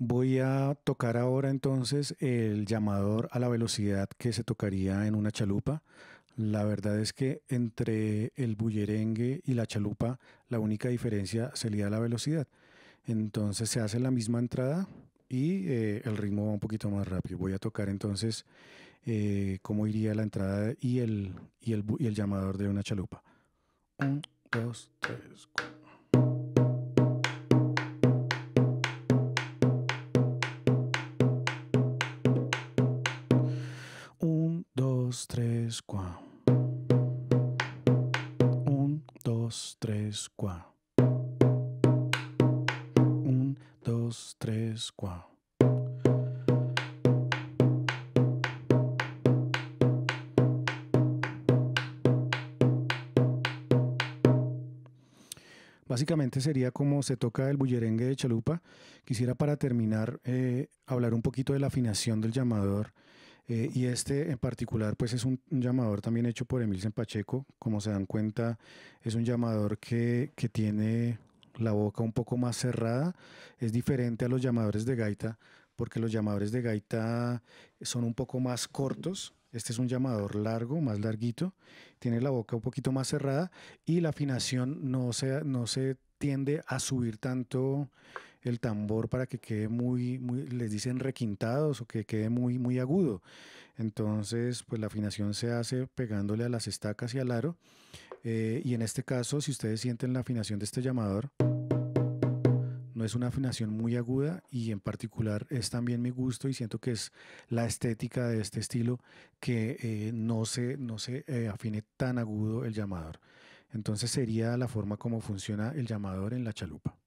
Voy a tocar ahora entonces el llamador a la velocidad que se tocaría en una chalupa. La verdad es que entre el bullerengue y la chalupa la única diferencia sería la velocidad. Entonces se hace la misma entrada y eh, el ritmo va un poquito más rápido. Voy a tocar entonces eh, cómo iría la entrada y el, el, y el llamador de una chalupa. Un, dos, tres, cuatro. dos, tres, 1 Un, dos, tres, 1 Un, dos, tres, Básicamente sería como se toca el bullerengue de chalupa. Quisiera para terminar eh, hablar un poquito de la afinación del llamador eh, y este en particular, pues es un, llamador también hecho por Emilsen Pacheco. Como se dan cuenta, es un llamador que, que tiene la boca un poco más cerrada. Es diferente a los llamadores de gaita, porque los llamadores de gaita son un poco más cortos. Este es un llamador largo, más larguito. Tiene la boca un poquito más cerrada y la afinación no se, no se tiende a subir tanto el tambor para que quede muy, muy, les dicen requintados o que quede muy, muy agudo. Entonces, pues la afinación se hace pegándole a las estacas y al aro. Eh, y en este caso, si ustedes sienten la afinación de este llamador, no es una afinación muy aguda y en particular es también mi gusto y siento que es la estética de este estilo que eh, no se, no se eh, afine tan agudo el llamador. Entonces sería la forma como funciona el llamador en la chalupa.